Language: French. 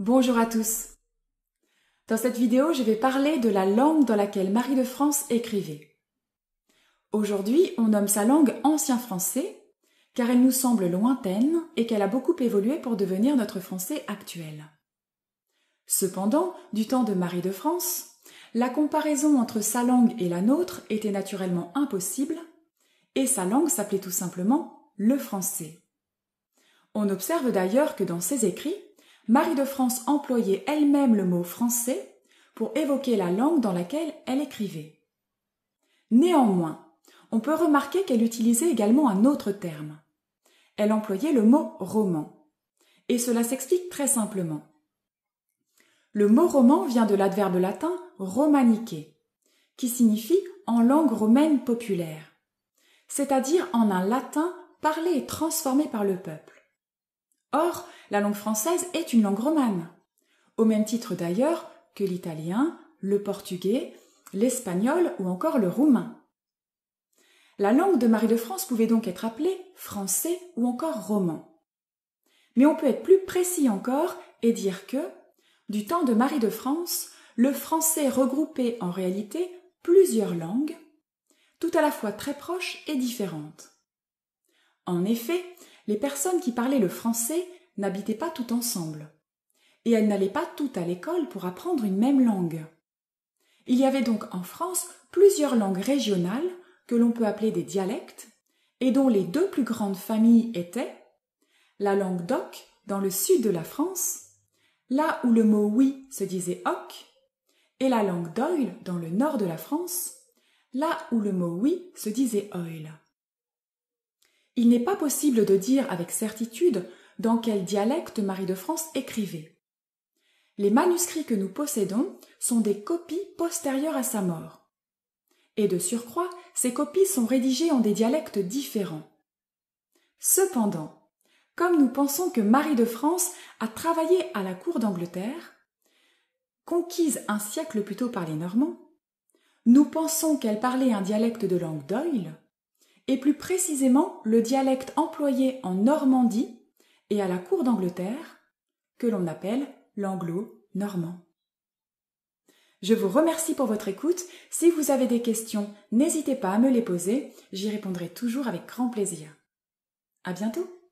Bonjour à tous. Dans cette vidéo, je vais parler de la langue dans laquelle Marie de France écrivait. Aujourd'hui, on nomme sa langue ancien français, car elle nous semble lointaine et qu'elle a beaucoup évolué pour devenir notre français actuel. Cependant, du temps de Marie de France, la comparaison entre sa langue et la nôtre était naturellement impossible, et sa langue s'appelait tout simplement le français. On observe d'ailleurs que dans ses écrits, Marie de France employait elle-même le mot français pour évoquer la langue dans laquelle elle écrivait. Néanmoins, on peut remarquer qu'elle utilisait également un autre terme. Elle employait le mot roman. Et cela s'explique très simplement. Le mot roman vient de l'adverbe latin romanique, qui signifie en langue romaine populaire, c'est-à-dire en un latin parlé et transformé par le peuple. Or, la langue française est une langue romane, au même titre d'ailleurs que l'italien, le portugais, l'espagnol ou encore le roumain. La langue de Marie de France pouvait donc être appelée français ou encore roman. Mais on peut être plus précis encore et dire que, du temps de Marie de France, le français regroupait en réalité plusieurs langues, tout à la fois très proches et différentes. En effet, les personnes qui parlaient le français n'habitaient pas toutes ensemble, et elles n'allaient pas toutes à l'école pour apprendre une même langue. Il y avait donc en France plusieurs langues régionales que l'on peut appeler des dialectes, et dont les deux plus grandes familles étaient la langue d'oc dans le sud de la France, là où le mot oui se disait oc » et la langue d'oil dans le nord de la France, là où le mot oui se disait oil. Il n'est pas possible de dire avec certitude dans quel dialecte Marie de France écrivait. Les manuscrits que nous possédons sont des copies postérieures à sa mort. Et de surcroît, ces copies sont rédigées en des dialectes différents. Cependant, comme nous pensons que Marie de France a travaillé à la cour d'Angleterre, conquise un siècle plus tôt par les Normands, nous pensons qu'elle parlait un dialecte de langue d'Oyle et plus précisément le dialecte employé en Normandie et à la cour d'Angleterre, que l'on appelle l'anglo-normand. Je vous remercie pour votre écoute. Si vous avez des questions, n'hésitez pas à me les poser, j'y répondrai toujours avec grand plaisir. À bientôt!